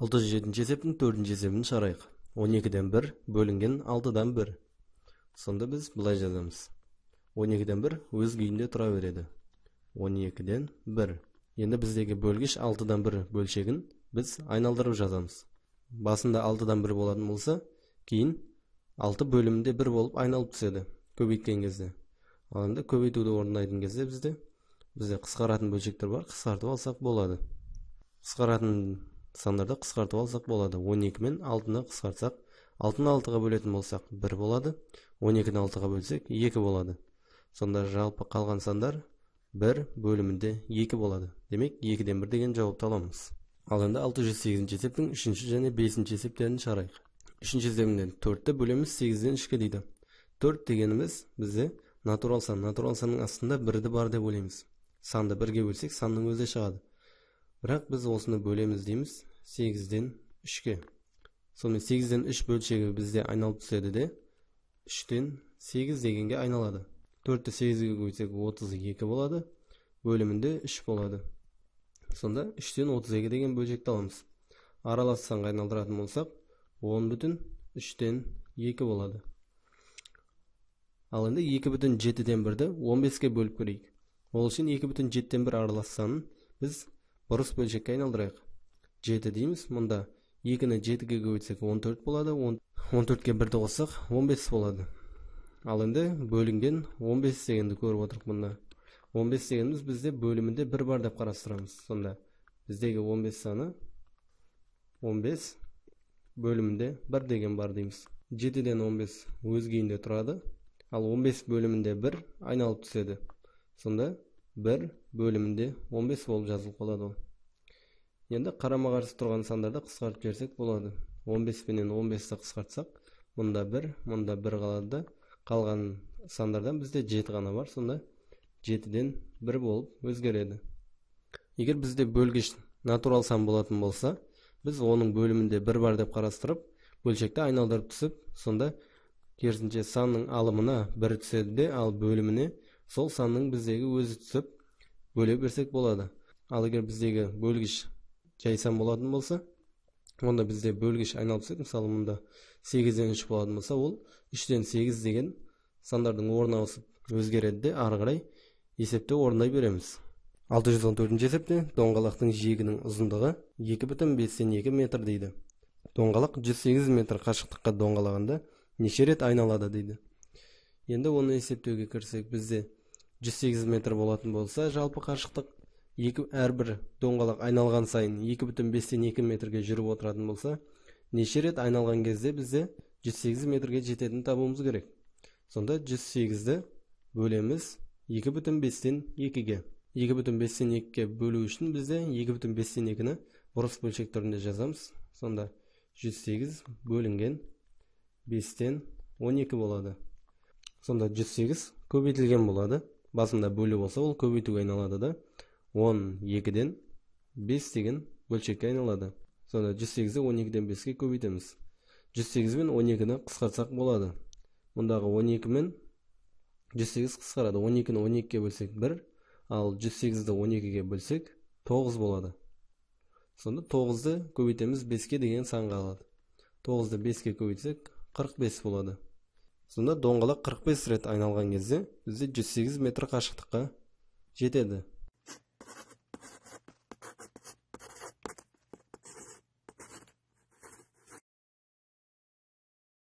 отыз жетінші есептің төртінші есебін шығарайық он екіден бір бөлінген алтыдан бір сонда біз былай жазамыз он екіден бір өз күйінде тұра береді он екіден бір енді біздегі бөлгіш алтыдан бір бөлшегін біз айналдырып жазамыз басында алтыдан бір болатын болса кейін алты бөлімінде бір болып айналып түседі көбейткен кезде ал енді көбейтуді орындайтын кезде бізде бізде қысқаратын бөлшектер бар қысқартып алсақ болады қысқаратын сандарды қысқартып алсақ болады 12 мен 6-ны қысқартсақ 6-ны 6-ға бөлетін болсақ 1 болады 12-ні 6-ға бөлсек 2 болады сонда жалпы қалған сандар 1 бөлімінде 2 болады демек 2-ден 1 деген жауапты аламыз ал енді 608 ші есептің 3 ші және 5 ші есептерін шығарайық 3 ші есебінен 4-ті бөлеміз 8-ден 3-ке дейді 4 дегеніміз бізде натурал сан натурал санның астында 1-ді бар деп ойлаймыз санды 1-ге бөлсек санның өзі шығады бірақ біз осыны бөлеміз дейміз 8-ден 3-ке. Сонымен 8-ден 3 бөлшегі бізде айналып түседі де, 3-тен 8 дегенге айналады. 4-ті 8-ге көйтсек 32 болады, бөлімінде 3 болады. Сонда 3-тен 32 деген бөлшек таламыз. Аралас саң айналдыратын болсақ, 10 бүтін 3-тен 2 болады. Ал енді 2 бүтін 7-ден бірді 15-ке бөліп көрейік. Ол үшін 2 бүтін 7-ден 1 аралас саңын біз бұрыс бөлшегі айналдырайық. Жеті дейміз. Мұнда екіні жетіге көйтсек 14 болады. 14-ке бірді қосық 15 болады. Ал әнде бөліңген 15 сегенді көріп отырық мұнда. 15 сегенді бізде бөлімінде 1 бар деп қарастырамыз. Сонда біздегі 15 саны 15 бөлімінде 1 деген бар дейміз. Жеті деген 15 өзгейінде тұрады. Ал 15 бөлімінде 1 айналып түседі. Сонда 1 бөлімінде 15 болып жазылып олады енді қарама қарсы тұрған сандарды қысқартып жіберсек болады 15 пенен 15-ті қысқартсақ мұнда бір мұнда бір қалады қалған сандардан бізде жеті ғана бар сонда жетіден бір болып өзгереді егер бізде бөлгіш натурал сан болатын болса біз оның бөлімінде бір бар деп қарастырып бөлшекті айналдырып түсіп сонда керісінше санның алымына бір түседі де ал бөліміне сол санның біздегі өзі түсіп бөле берсек болады ал егер біздегі бөлгіш сан болатын болса онда бізде бөлгіш айналып түседі мысалы мұнда сегізден үш болатын болса ол үштен сегіз деген сандардың орны ауысып өзгереді де ары қарай есепті орындай береміз алты жүз он төртінші есепте доңғалақтың жиегінің ұзындығы екі бүтін бестен екі метр дейді доңғалақ жүз сегіз метр қашықтыққа доңғалағанда неше рет айналады дейді енді оны есептеуге кірсек бізде 108 метр болатын болса жалпы қашықтық екі әрбір доңғалақ айналған сайын екі бүтін бестен екі метрге жүріп отыратын болса неше рет айналған кезде бізде 108 метрге жететінін табуымыз керек сонда 108-ді бөлеміз екі бүтін бестен екіге екі бүтін бестен екіге бөлу үшін бізде екі бүтін бестен екіні бұрыс бөлшек түрінде жазамыз сонда 108 бөлінген бестен 12 болады сонда 108 көбейтілген болады басында бөлу болса ол көбейтуге айналады да он екіден бес деген бөлшекке айналады сонда жүз сегізді он екіден беске көбейтеміз жүз сегіз бен он екіні қысқартсақ болады мұндағы он екі мен жүз сегіз қысқарады он екіні он екіге бөлсек бір ал жүз сегізді он екіге бөлсек тоғыз болады сонда тоғызды көбейтеміз беске деген санға алады тоғызды беске көбейтсек қырық бес болады сонда доңғалақ қырық бес рет айналған кезде бізде жүз сегіз метр қашықтыққа жетеді